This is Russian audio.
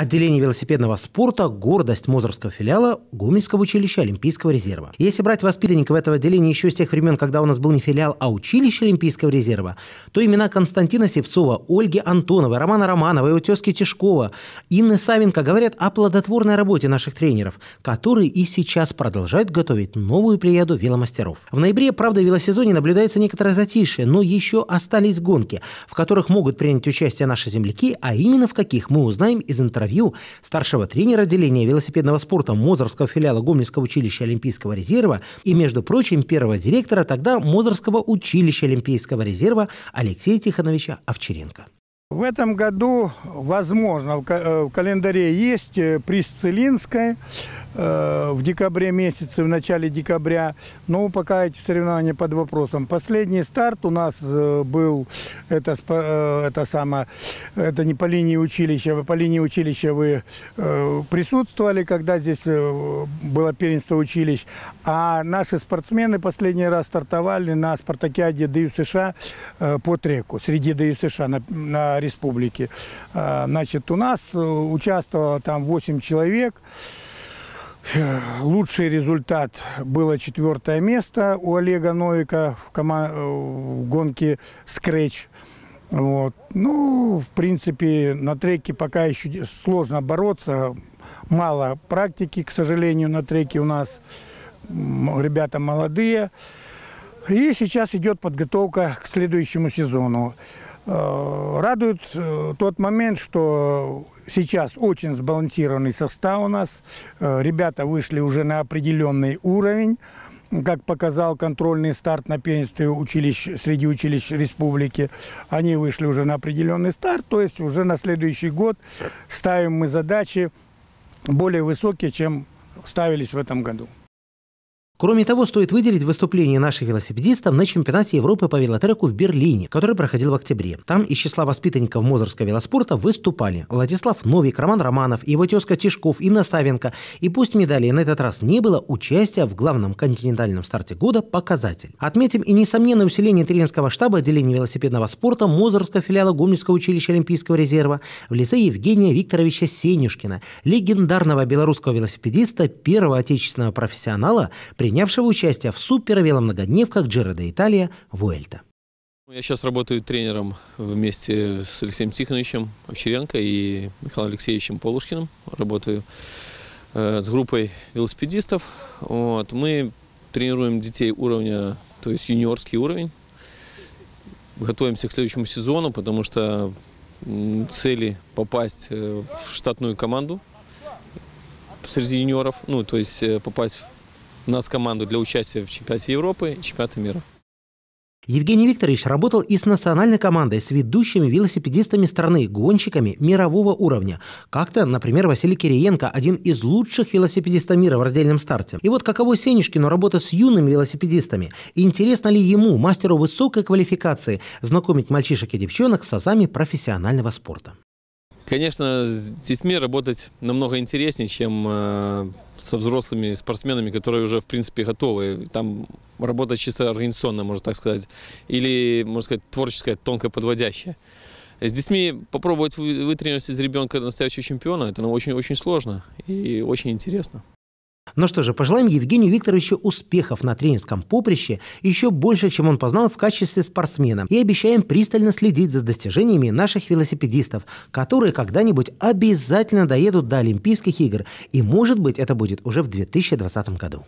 Отделение велосипедного спорта – гордость Мозорского филиала Гомельского училища Олимпийского резерва. Если брать воспитанников этого отделения еще с тех времен, когда у нас был не филиал, а училище Олимпийского резерва, то имена Константина Севцова, Ольги Антоновой, Романа Романова, его тезки Тишкова, Инны Савенко говорят о плодотворной работе наших тренеров, которые и сейчас продолжают готовить новую прияду веломастеров. В ноябре, правда, в велосезоне наблюдается некоторое затишье, но еще остались гонки, в которых могут принять участие наши земляки, а именно в каких мы узнаем из интервью интервью старшего тренера отделения велосипедного спорта Мозорского филиала Гомельского училища Олимпийского резерва и, между прочим, первого директора тогда Мозорского училища Олимпийского резерва Алексея Тихоновича Овчаренко. В этом году, возможно, в э, календаре есть э, приз Целинской э, в декабре месяце, в начале декабря, но пока эти соревнования под вопросом. Последний старт у нас был, это, это самое, это не по линии училища, по линии училища вы присутствовали, когда здесь было первенство училищ, а наши спортсмены последний раз стартовали на спартакиаде ДЮ США по треку, среди ДЮ США на, на республики. А, значит, у нас э, участвовало там 8 человек. Лучший результат было четвертое место у Олега Новика в, коман... Э, в гонке «Скретч». Вот. Ну, в принципе, на треке пока еще сложно бороться. Мало практики, к сожалению, на треке у нас. Ребята молодые. И сейчас идет подготовка к следующему сезону. Э, радует э, тот момент, что сейчас очень сбалансированный состав у нас. Э, ребята вышли уже на определенный уровень как показал контрольный старт на первенстве училищ, среди училищ республики. Они вышли уже на определенный старт, то есть уже на следующий год ставим мы задачи более высокие, чем ставились в этом году. Кроме того, стоит выделить выступление наших велосипедистов на чемпионате Европы по велотреку в Берлине, который проходил в октябре. Там из числа воспитанников Мозорского велоспорта выступали Владислав Новик, Роман Романов, его тезка Тишков Инна Савенко. И пусть медалей на этот раз не было, участие в главном континентальном старте года – показатель. Отметим и несомненное усиление тренерского штаба отделения велосипедного спорта Мозорского филиала Гомельского училища Олимпийского резерва в лице Евгения Викторовича Сенюшкина, легендарного белорусского велосипедиста, первого отечественного профессионала, при принявшего участие в супер-веломногодневках Джира де Италия Вуэльта. Я сейчас работаю тренером вместе с Алексеем Тихоновичем Овчаренко и Михаилом Алексеевичем Полушкиным. Работаю э, с группой велосипедистов. Вот. Мы тренируем детей уровня, то есть юниорский уровень. Готовимся к следующему сезону, потому что цели попасть э, в штатную команду среди юниоров, ну, то есть э, попасть в нас команду для участия в чемпионате Европы и чемпионате мира. Евгений Викторович работал и с национальной командой, с ведущими велосипедистами страны, гонщиками мирового уровня. Как-то, например, Василий Кириенко, один из лучших велосипедистов мира в раздельном старте. И вот каково Сенечкину работа с юными велосипедистами? Интересно ли ему, мастеру высокой квалификации, знакомить мальчишек и девчонок с азами профессионального спорта? Конечно, с детьми работать намного интереснее, чем э, со взрослыми спортсменами, которые уже, в принципе, готовы. Там работа чисто организационная, можно так сказать, или, можно сказать, творческая, тонко подводящая. С детьми попробовать вытренировать из ребенка настоящего чемпиона, это ну, очень-очень сложно и очень интересно. Ну что же, пожелаем Евгению Викторовичу успехов на тренерском поприще, еще больше, чем он познал в качестве спортсмена, и обещаем пристально следить за достижениями наших велосипедистов, которые когда-нибудь обязательно доедут до Олимпийских игр, и, может быть, это будет уже в 2020 году.